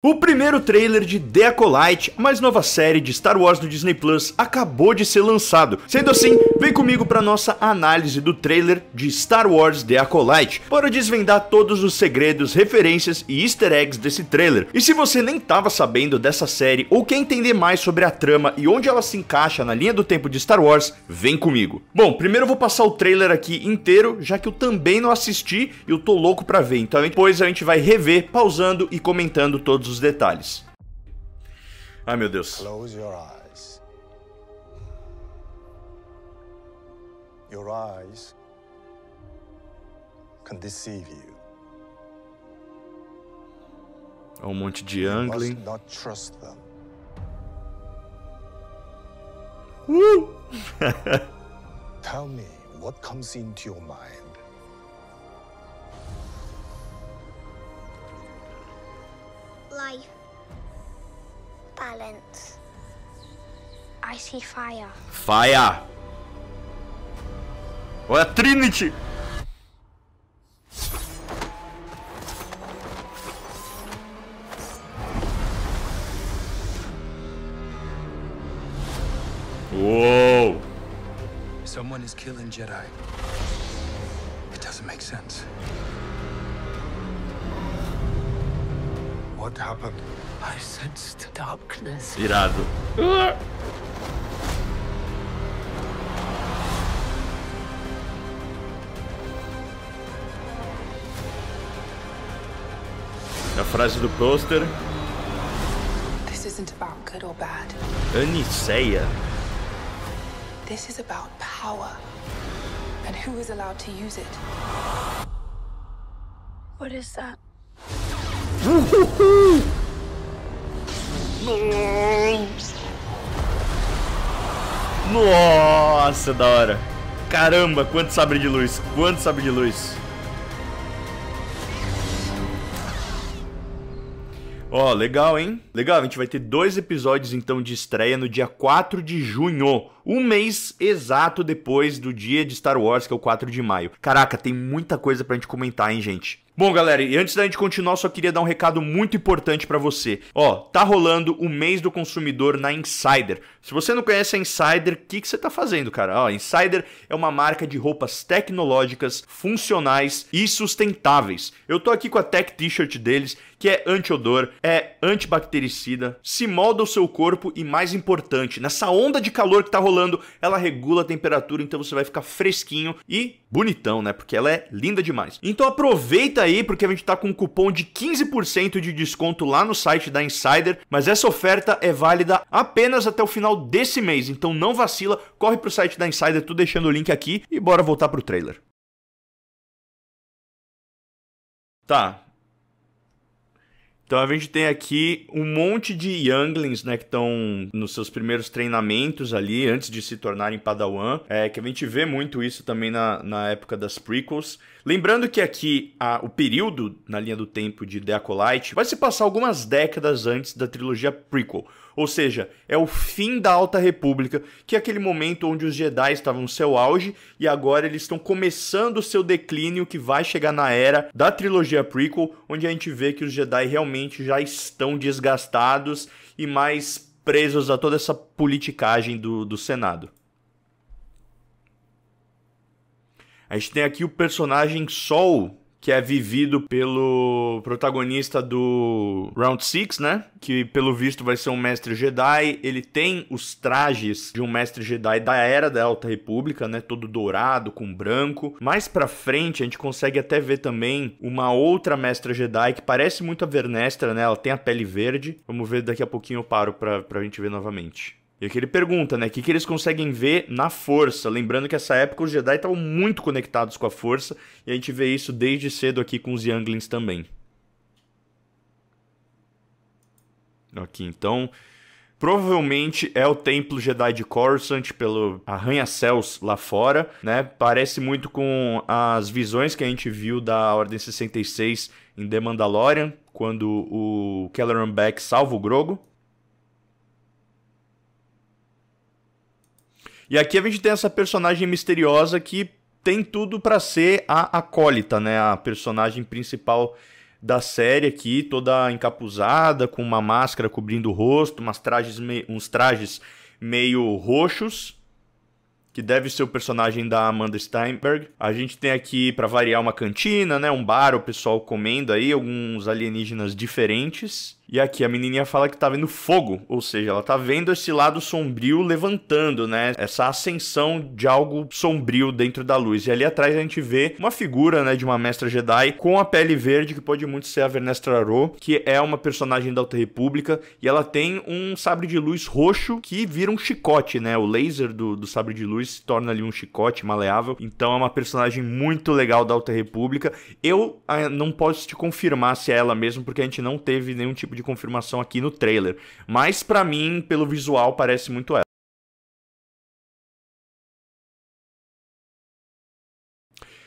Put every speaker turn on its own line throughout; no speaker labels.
O primeiro trailer de Decolite, a mais nova série de Star Wars do Disney Plus, acabou de ser lançado. Sendo assim, vem comigo para nossa análise do trailer de Star Wars The Acolyte, para desvendar todos os segredos, referências e easter eggs desse trailer. E se você nem estava sabendo dessa série ou quer entender mais sobre a trama e onde ela se encaixa na linha do tempo de Star Wars, vem comigo. Bom, primeiro eu vou passar o trailer aqui inteiro, já que eu também não assisti e eu tô louco para ver. Então depois a gente vai rever, pausando e comentando todos todos os detalhes. Ai meu Deus. Close your eyes. Your eyes can deceive you. É um monte de angling. Uh! Tell me what comes into your mind. my balance. I see fire. Fire. Olha a Trinity! Whoa! Someone is killing Jedi. It doesn't make sense. What happened? I sensed darkness. Irado. A frase do pôster. This isn't about good or bad. Aniceia. This is about power and who is allowed to use it. What is that? Uhul. Nossa, da hora. Caramba, quanto sabre de luz. Quanto sabre de luz. Ó, oh, legal, hein? Legal, a gente vai ter dois episódios então de estreia no dia 4 de junho um mês exato depois do dia de Star Wars, que é o 4 de maio. Caraca, tem muita coisa pra gente comentar, hein, gente? Bom, galera, e antes da gente continuar, só queria dar um recado muito importante para você. Ó, tá rolando o mês do consumidor na Insider. Se você não conhece a Insider, o que, que você tá fazendo, cara? Ó, Insider é uma marca de roupas tecnológicas, funcionais e sustentáveis. Eu tô aqui com a tech t-shirt deles, que é anti-odor, é antibactericida, se molda o seu corpo e, mais importante, nessa onda de calor que tá rolando ela regula a temperatura, então você vai ficar fresquinho e bonitão, né? Porque ela é linda demais. Então aproveita aí, porque a gente tá com um cupom de 15% de desconto lá no site da Insider, mas essa oferta é válida apenas até o final desse mês, então não vacila, corre pro site da Insider, tô deixando o link aqui e bora voltar pro trailer. Tá, então a gente tem aqui um monte de younglings, né, que estão nos seus primeiros treinamentos ali, antes de se tornarem padawan, é, que a gente vê muito isso também na, na época das prequels. Lembrando que aqui a, o período na linha do tempo de The Acolyte vai se passar algumas décadas antes da trilogia prequel, ou seja, é o fim da Alta República, que é aquele momento onde os Jedi estavam no seu auge e agora eles estão começando o seu declínio que vai chegar na era da trilogia prequel, onde a gente vê que os Jedi realmente já estão desgastados e mais presos a toda essa politicagem do, do Senado. A gente tem aqui o personagem Sol, que é vivido pelo protagonista do Round 6, né? Que pelo visto vai ser um mestre Jedi. Ele tem os trajes de um mestre Jedi da era da Alta República, né? Todo dourado com branco. Mais para frente a gente consegue até ver também uma outra mestra Jedi que parece muito a Vernestra, né? Ela tem a pele verde. Vamos ver daqui a pouquinho eu paro para pra gente ver novamente. E aqui ele pergunta, né? O que, que eles conseguem ver na força? Lembrando que essa época os Jedi estavam muito conectados com a força, e a gente vê isso desde cedo aqui com os Younglings também. Aqui, então, Provavelmente é o templo Jedi de Coruscant, pelo arranha-céus lá fora, né? Parece muito com as visões que a gente viu da Ordem 66 em The Mandalorian, quando o Kelleran Beck salva o Grogo. E aqui a gente tem essa personagem misteriosa que tem tudo para ser a acólita, né? A personagem principal da série aqui, toda encapuzada, com uma máscara cobrindo o rosto, umas trajes uns trajes meio roxos, que deve ser o personagem da Amanda Steinberg. A gente tem aqui, para variar, uma cantina, né? Um bar, o pessoal comendo aí, alguns alienígenas diferentes. E aqui a menininha fala que tá vendo fogo, ou seja, ela tá vendo esse lado sombrio levantando, né? Essa ascensão de algo sombrio dentro da luz. E ali atrás a gente vê uma figura, né, de uma mestra Jedi com a pele verde, que pode muito ser a Vernestra Ro, que é uma personagem da Alta República, e ela tem um sabre de luz roxo que vira um chicote, né? O laser do, do sabre de luz se torna ali um chicote maleável. Então é uma personagem muito legal da Alta República. Eu ah, não posso te confirmar se é ela mesmo, porque a gente não teve nenhum tipo de de confirmação aqui no trailer. Mas para mim, pelo visual, parece muito ela.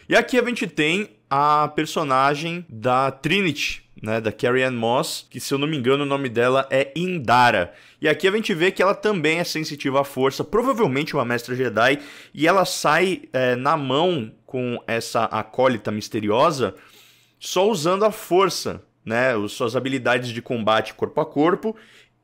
E aqui a gente tem a personagem da Trinity, né, da Carrie Ann Moss, que se eu não me engano o nome dela é Indara. E aqui a gente vê que ela também é sensitiva à força, provavelmente uma mestra Jedi, e ela sai é, na mão com essa acólita misteriosa só usando a força né, suas habilidades de combate corpo a corpo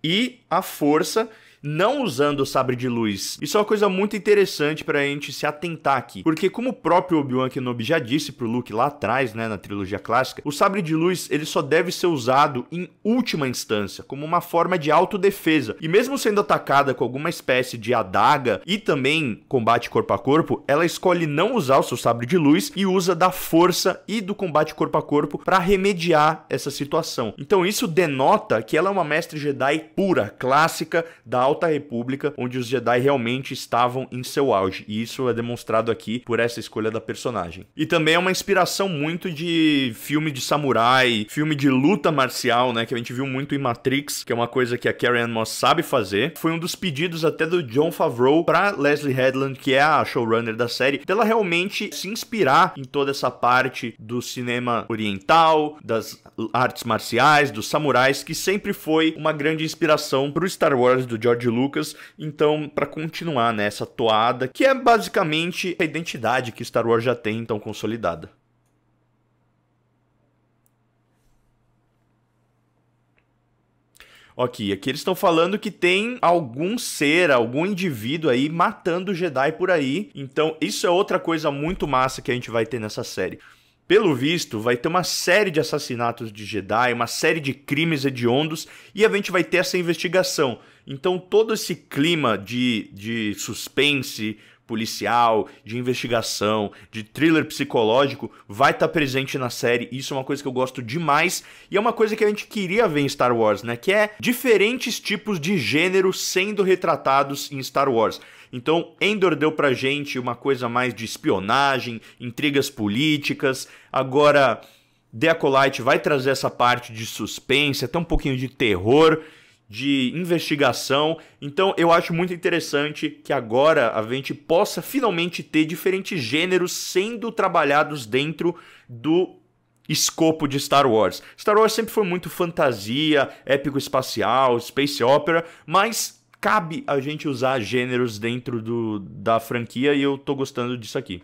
e a força não usando o sabre de luz. Isso é uma coisa muito interessante pra gente se atentar aqui, porque como o próprio Obi-Wan Kenobi já disse pro Luke lá atrás, né, na trilogia clássica, o sabre de luz, ele só deve ser usado em última instância, como uma forma de autodefesa. E mesmo sendo atacada com alguma espécie de adaga e também combate corpo a corpo, ela escolhe não usar o seu sabre de luz e usa da força e do combate corpo a corpo para remediar essa situação. Então isso denota que ela é uma mestre Jedi pura, clássica da Alta República, onde os Jedi realmente estavam em seu auge, e isso é demonstrado aqui por essa escolha da personagem. E também é uma inspiração muito de filme de samurai, filme de luta marcial, né, que a gente viu muito em Matrix, que é uma coisa que a Carrie Ann Moss sabe fazer. Foi um dos pedidos até do John Favreau para Leslie Headland, que é a showrunner da série, dela realmente se inspirar em toda essa parte do cinema oriental, das artes marciais, dos samurais, que sempre foi uma grande inspiração pro Star Wars do George George Lucas. Então, para continuar nessa toada, que é basicamente a identidade que Star Wars já tem, então consolidada. Ok, aqui eles estão falando que tem algum ser, algum indivíduo aí matando Jedi por aí. Então, isso é outra coisa muito massa que a gente vai ter nessa série. Pelo visto, vai ter uma série de assassinatos de Jedi, uma série de crimes hediondos, e a gente vai ter essa investigação. Então todo esse clima de, de suspense policial, de investigação, de thriller psicológico vai estar tá presente na série. Isso é uma coisa que eu gosto demais e é uma coisa que a gente queria ver em Star Wars, né? Que é diferentes tipos de gênero sendo retratados em Star Wars. Então, Endor deu pra gente uma coisa mais de espionagem, intrigas políticas. Agora, The Acolyte vai trazer essa parte de suspense, até um pouquinho de terror de investigação. Então eu acho muito interessante que agora a gente possa finalmente ter diferentes gêneros sendo trabalhados dentro do escopo de Star Wars. Star Wars sempre foi muito fantasia, épico espacial, space opera, mas cabe a gente usar gêneros dentro do, da franquia e eu tô gostando disso aqui.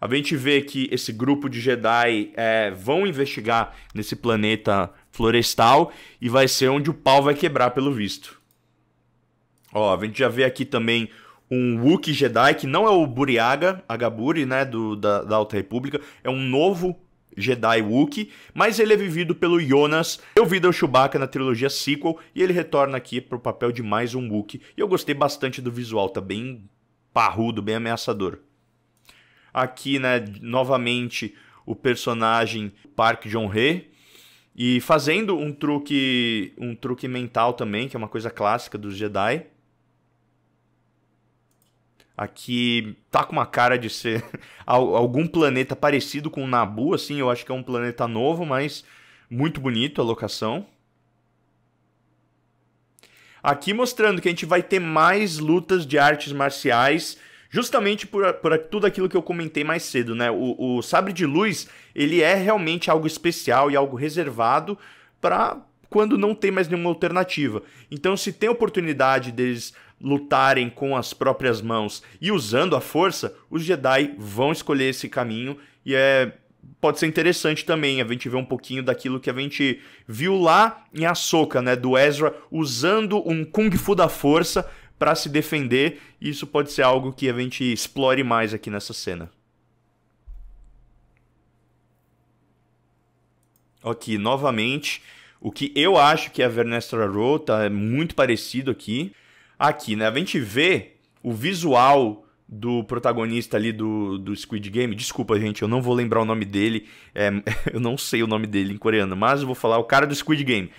A gente vê que esse grupo de Jedi é, vão investigar nesse planeta Florestal e vai ser onde o pau vai quebrar, pelo visto. Ó, a gente já vê aqui também um Wookiee Jedi, que não é o Buriaga, Agaburi, né, do, da, da Alta República, é um novo Jedi Wookiee, mas ele é vivido pelo Jonas, eu vi o Chewbacca na trilogia sequel, e ele retorna aqui pro papel de mais um Wookiee, e eu gostei bastante do visual, tá bem parrudo, bem ameaçador. Aqui, né, novamente, o personagem Park John He, e fazendo um truque, um truque mental também, que é uma coisa clássica dos Jedi. Aqui tá com uma cara de ser algum planeta parecido com Nabu, assim, eu acho que é um planeta novo, mas muito bonito a locação. Aqui mostrando que a gente vai ter mais lutas de artes marciais Justamente por, por tudo aquilo que eu comentei mais cedo, né? O, o sabre de luz, ele é realmente algo especial e algo reservado para quando não tem mais nenhuma alternativa. Então, se tem oportunidade deles lutarem com as próprias mãos e usando a força, os Jedi vão escolher esse caminho e é pode ser interessante também a gente ver um pouquinho daquilo que a gente viu lá em Ahsoka, né, do Ezra usando um kung fu da força para se defender, e isso pode ser algo que a gente explore mais aqui nessa cena. Ok, novamente, o que eu acho que é a Vernestra Row tá é muito parecido aqui. Aqui, né? A gente vê o visual do protagonista ali do, do Squid Game. Desculpa, gente, eu não vou lembrar o nome dele. É, eu não sei o nome dele em coreano, mas eu vou falar o cara do Squid Game.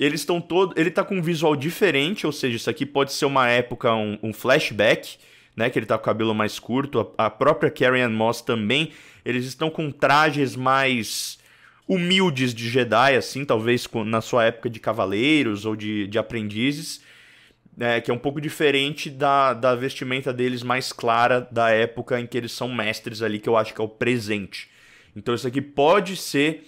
Eles estão todo, ele tá com um visual diferente, ou seja, isso aqui pode ser uma época um, um flashback, né, que ele tá com o cabelo mais curto. A, a própria Carrie Ann Moss também, eles estão com trajes mais humildes de Jedi, assim, talvez na sua época de cavaleiros ou de, de aprendizes, né, que é um pouco diferente da, da vestimenta deles mais clara da época em que eles são mestres ali, que eu acho que é o presente. Então isso aqui pode ser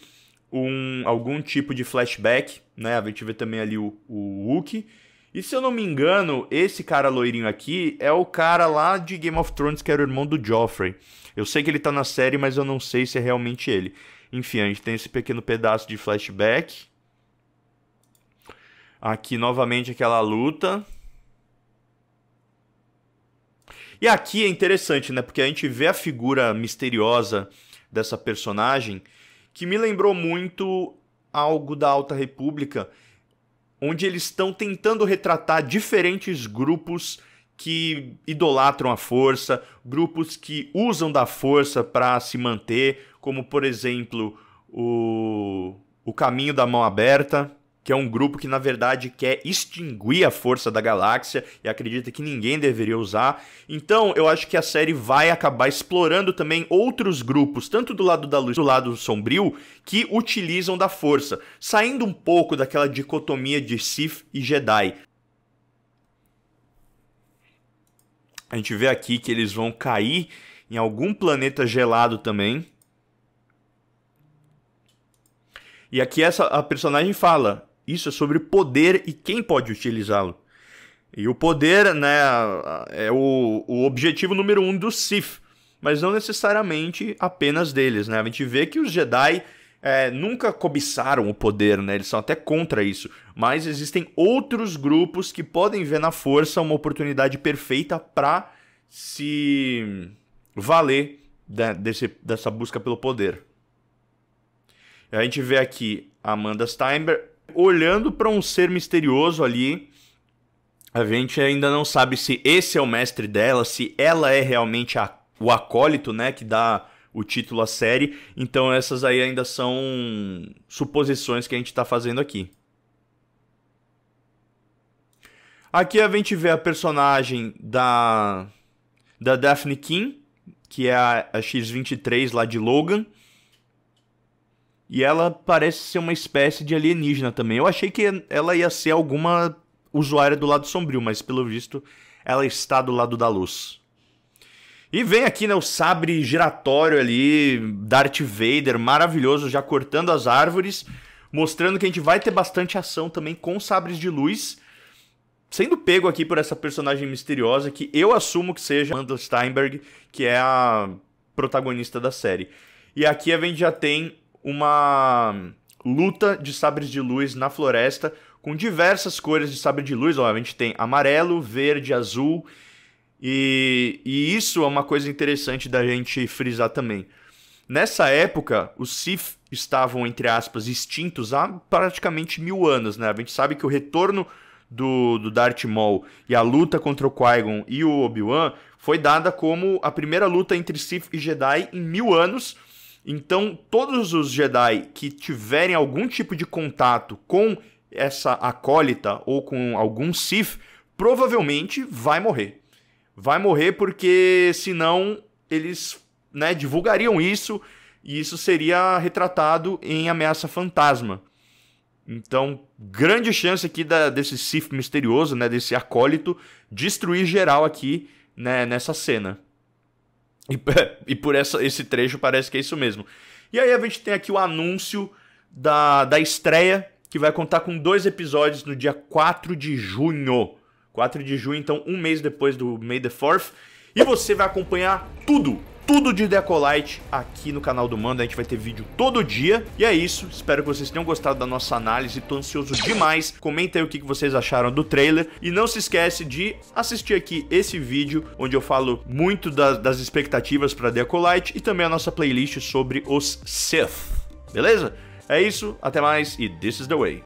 um, algum tipo de flashback, né? A gente vê também ali o, o Wookie. E se eu não me engano, esse cara loirinho aqui é o cara lá de Game of Thrones que era o irmão do Joffrey. Eu sei que ele tá na série, mas eu não sei se é realmente ele. Enfim, a gente tem esse pequeno pedaço de flashback. Aqui novamente aquela luta. E aqui é interessante, né? Porque a gente vê a figura misteriosa dessa personagem que me lembrou muito algo da Alta República, onde eles estão tentando retratar diferentes grupos que idolatram a força, grupos que usam da força para se manter, como por exemplo o, o caminho da mão aberta, que é um grupo que na verdade quer extinguir a força da galáxia e acredita que ninguém deveria usar. Então, eu acho que a série vai acabar explorando também outros grupos, tanto do lado da luz, do lado sombrio, que utilizam da força, saindo um pouco daquela dicotomia de Sith e Jedi. A gente vê aqui que eles vão cair em algum planeta gelado também. E aqui essa a personagem fala: isso é sobre poder e quem pode utilizá-lo. E o poder né, é o, o objetivo número um dos Sith, mas não necessariamente apenas deles. Né? A gente vê que os Jedi é, nunca cobiçaram o poder, né? eles são até contra isso. Mas existem outros grupos que podem ver na força uma oportunidade perfeita para se valer desse, dessa busca pelo poder. A gente vê aqui Amanda Steinberg, olhando para um ser misterioso ali. A gente ainda não sabe se esse é o mestre dela, se ela é realmente a, o acólito, né, que dá o título à série. Então essas aí ainda são suposições que a gente está fazendo aqui. Aqui a gente vê a personagem da da Daphne King, que é a, a X23 lá de Logan. E ela parece ser uma espécie de alienígena também. Eu achei que ela ia ser alguma usuária do lado sombrio, mas pelo visto ela está do lado da luz. E vem aqui né, o sabre giratório ali, Darth Vader, maravilhoso, já cortando as árvores, mostrando que a gente vai ter bastante ação também com sabres de luz. Sendo pego aqui por essa personagem misteriosa que eu assumo que seja Amanda Steinberg, que é a protagonista da série. E aqui a gente já tem uma luta de sabres de luz na floresta com diversas cores de sabre de luz. obviamente a gente tem amarelo, verde, azul. E, e isso é uma coisa interessante da gente frisar também. Nessa época, os Sith estavam, entre aspas, extintos há praticamente mil anos, né? A gente sabe que o retorno do, do Darth Maul e a luta contra o Qui-Gon e o Obi-Wan foi dada como a primeira luta entre Sith e Jedi em mil anos então, todos os Jedi que tiverem algum tipo de contato com essa acólita ou com algum Sith, provavelmente vai morrer. Vai morrer porque senão eles né, divulgariam isso e isso seria retratado em Ameaça Fantasma. Então, grande chance aqui da, desse Sith misterioso, né, desse acólito, destruir geral aqui né, nessa cena. E, e por essa, esse trecho parece que é isso mesmo. E aí a gente tem aqui o anúncio da, da estreia, que vai contar com dois episódios no dia 4 de junho. 4 de junho, então um mês depois do May the 4th. E você vai acompanhar tudo tudo de Decolite aqui no canal do Mando. A gente vai ter vídeo todo dia. E é isso. Espero que vocês tenham gostado da nossa análise. Tô ansioso demais. Comenta aí o que vocês acharam do trailer. E não se esquece de assistir aqui esse vídeo, onde eu falo muito das, das expectativas para Decolite e também a nossa playlist sobre os Sith. Beleza? É isso. Até mais e This is the Way.